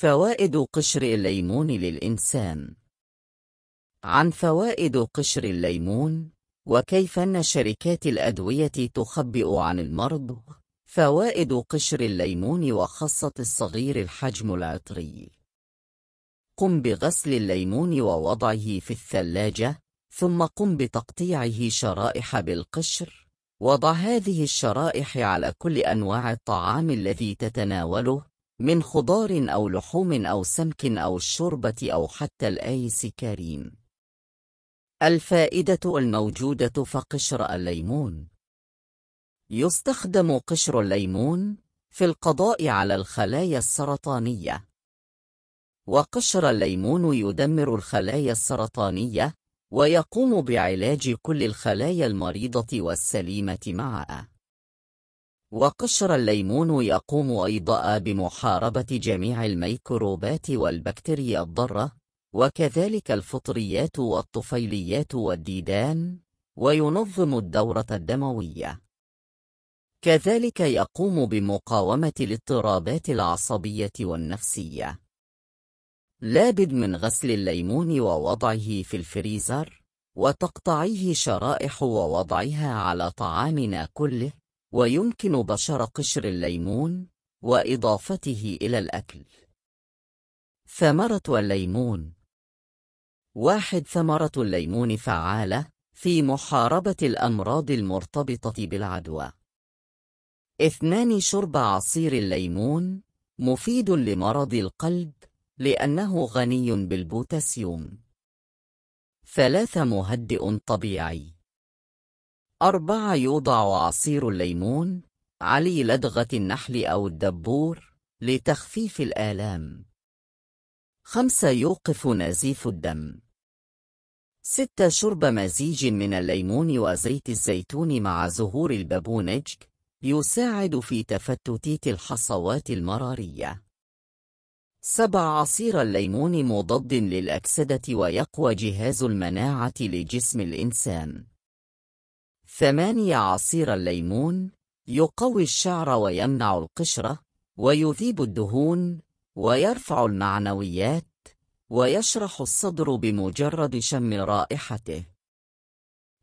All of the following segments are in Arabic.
فوائد قشر الليمون للإنسان عن فوائد قشر الليمون وكيف أن شركات الأدوية تخبئ عن المرض فوائد قشر الليمون وخاصة الصغير الحجم العطري قم بغسل الليمون ووضعه في الثلاجة ثم قم بتقطيعه شرائح بالقشر وضع هذه الشرائح على كل أنواع الطعام الذي تتناوله من خضار أو لحوم أو سمك أو الشربة أو حتى الآيس كريم الفائدة الموجودة في قشر الليمون يستخدم قشر الليمون في القضاء على الخلايا السرطانية وقشر الليمون يدمر الخلايا السرطانية ويقوم بعلاج كل الخلايا المريضة والسليمة معه وقشر الليمون يقوم أيضا بمحاربة جميع الميكروبات والبكتيريا الضارة، وكذلك الفطريات والطفيليات والديدان، وينظم الدورة الدموية. كذلك يقوم بمقاومة الاضطرابات العصبية والنفسية. لابد من غسل الليمون ووضعه في الفريزر، وتقطعيه شرائح ووضعها على طعامنا كله، ويمكن بشر قشر الليمون وإضافته إلى الأكل ثمرة الليمون واحد ثمرة الليمون فعالة في محاربة الأمراض المرتبطة بالعدوى اثنان شرب عصير الليمون مفيد لمرض القلب لأنه غني بالبوتاسيوم ثلاثة مهدئ طبيعي أربعة يوضع عصير الليمون علي لدغة النحل أو الدبور لتخفيف الآلام خمسة يوقف نزيف الدم ستة شرب مزيج من الليمون وزيت الزيتون مع زهور البابونج يساعد في تفتت الحصوات المرارية سبع عصير الليمون مضاد للأكسدة ويقوى جهاز المناعة لجسم الإنسان ثمانية عصير الليمون يقوي الشعر ويمنع القشرة ويذيب الدهون ويرفع المعنويات ويشرح الصدر بمجرد شم رائحته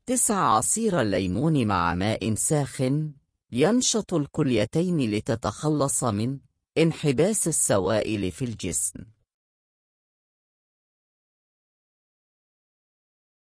تسع عصير الليمون مع ماء ساخن ينشط الكليتين لتتخلص من انحباس السوائل في الجسم